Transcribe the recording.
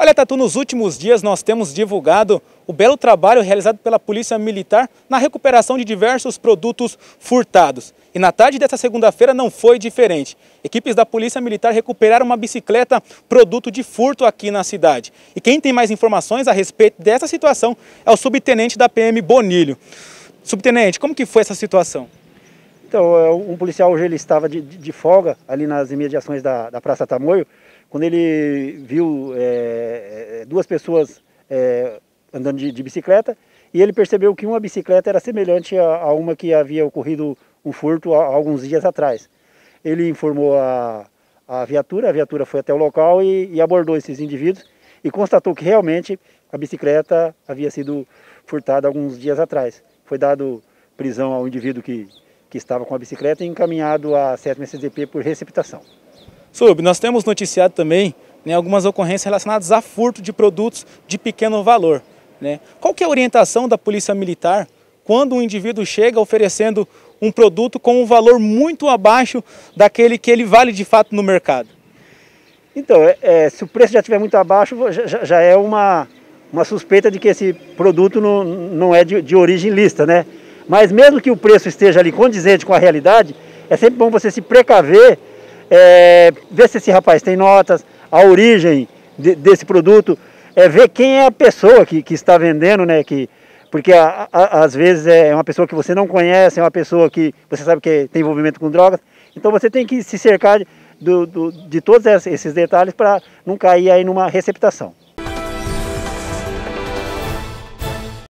Olha, Tatu, nos últimos dias nós temos divulgado o belo trabalho realizado pela Polícia Militar na recuperação de diversos produtos furtados. E na tarde dessa segunda-feira não foi diferente. Equipes da Polícia Militar recuperaram uma bicicleta produto de furto aqui na cidade. E quem tem mais informações a respeito dessa situação é o subtenente da PM Bonilho. Subtenente, como que foi essa situação? Então, é, um policial hoje ele estava de, de, folga ali nas imediações da, da Praça Tamoio, quando ele viu é, é, duas pessoas é, andando de, de, bicicleta e ele percebeu que uma bicicleta era semelhante a, a uma que havia ocorrido um furto alguns dias atrás. Ele informou a, a viatura, a viatura foi até o local e, e abordou esses indivíduos e constatou que realmente a bicicleta havia sido furtada alguns dias atrás. Foi dado prisão ao indivíduo que que estava com a bicicleta e encaminhado à 7 CDP por receptação. Sub, nós temos noticiado também né, algumas ocorrências relacionadas a furto de produtos de pequeno valor. Né? Qual que é a orientação da Polícia Militar quando um indivíduo chega oferecendo um produto com um valor muito abaixo daquele que ele vale de fato no mercado? Então, é, é, se o preço já estiver muito abaixo, já, já, é uma, uma suspeita de que esse produto não, não é de, de origem lista, né? Mas mesmo que o preço esteja ali condizente com a realidade, é sempre bom você se precaver, é, ver se esse rapaz tem notas, a origem de, desse produto, é ver quem é a pessoa que, que está vendendo, né? Que, porque a, a, às vezes é uma pessoa que você não conhece, é uma pessoa que você sabe que tem envolvimento com drogas. Então você tem que se cercar do, do, de todos esses detalhes para não cair aí numa receptação.